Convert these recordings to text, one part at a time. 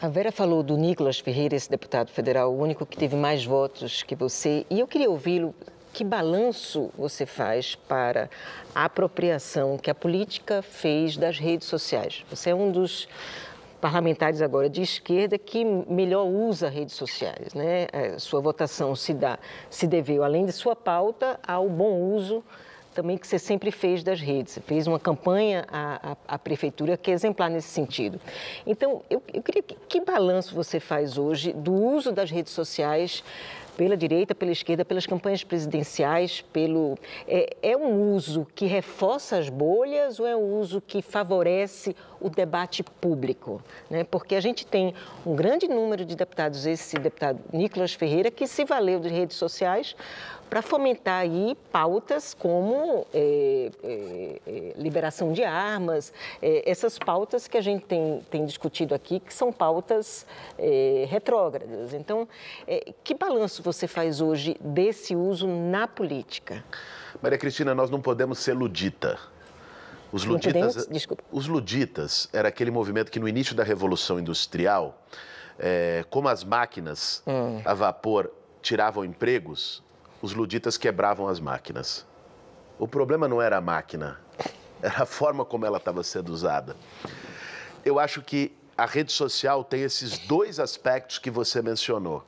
A Vera falou do Nicolas Ferreira, esse deputado federal, o único que teve mais votos que você, e eu queria ouvi-lo. Que balanço você faz para a apropriação que a política fez das redes sociais? Você é um dos parlamentares agora de esquerda que melhor usa redes sociais, né? É, sua votação se dá, se deveu além de sua pauta ao bom uso também que você sempre fez das redes. Você fez uma campanha à, à, à prefeitura que é exemplar nesse sentido. Então, eu, eu queria que, que balanço você faz hoje do uso das redes sociais pela direita, pela esquerda, pelas campanhas presidenciais, pelo é, é, um uso que reforça as bolhas ou é um uso que favorece o debate público, né? Porque a gente tem um grande número de deputados, esse deputado Nicolas Ferreira que se valeu de redes sociais para fomentar aí pautas como é, é, é liberação de armas, é, essas pautas que a gente tem, tem discutido aqui, que são pautas é, retrógradas. Então, que balanço você faz hoje desse uso na política? Maria Cristina, nós não podemos ser ludita. Os luditas, os luditas era aquele movimento que no início da Revolução Industrial, é, como as máquinas hum. a vapor tiravam empregos, os luditas quebravam as máquinas. O problema não era a máquina, era a forma como ela estava sendo usada. Eu acho que a rede social tem esses dois aspectos que você mencionou.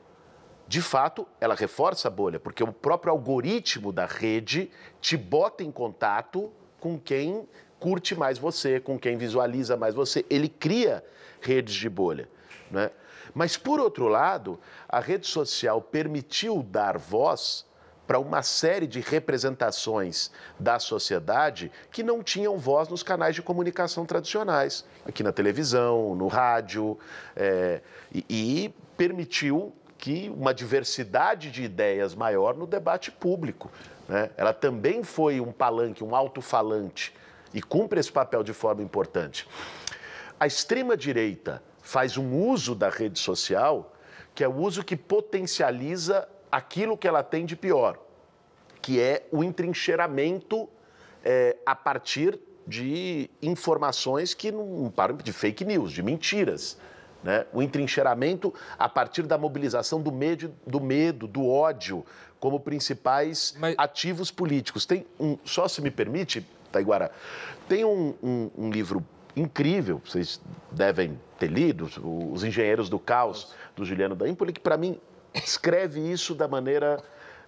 De fato, ela reforça a bolha, porque o próprio algoritmo da rede te bota em contato com quem curte mais você, com quem visualiza mais você. Ele cria redes de bolha. Né? Mas, por outro lado, a rede social permitiu dar voz para uma série de representações da sociedade que não tinham voz nos canais de comunicação tradicionais, aqui na televisão, no rádio, é, e, e permitiu que uma diversidade de ideias maior no debate público. Né? Ela também foi um palanque, um alto-falante, e cumpre esse papel de forma importante. A extrema-direita faz um uso da rede social que é o uso que potencializa aquilo que ela tem de pior, que é o entrincheiramento é, a partir de informações que não param de fake news, de mentiras. Né? O entrincheiramento a partir da mobilização do medo, do, medo, do ódio, como principais Mas... ativos políticos. Tem um, só se me permite, Taiguara, tem um, um, um livro incrível, vocês devem ter lido, Os Engenheiros do Caos, do Juliano da Impoli, que para mim escreve isso da maneira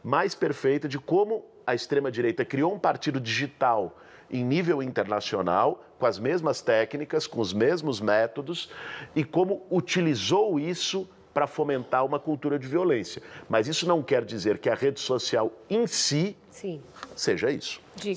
mais perfeita de como a extrema-direita criou um partido digital em nível internacional, com as mesmas técnicas, com os mesmos métodos, e como utilizou isso para fomentar uma cultura de violência. Mas isso não quer dizer que a rede social em si Sim. seja isso. De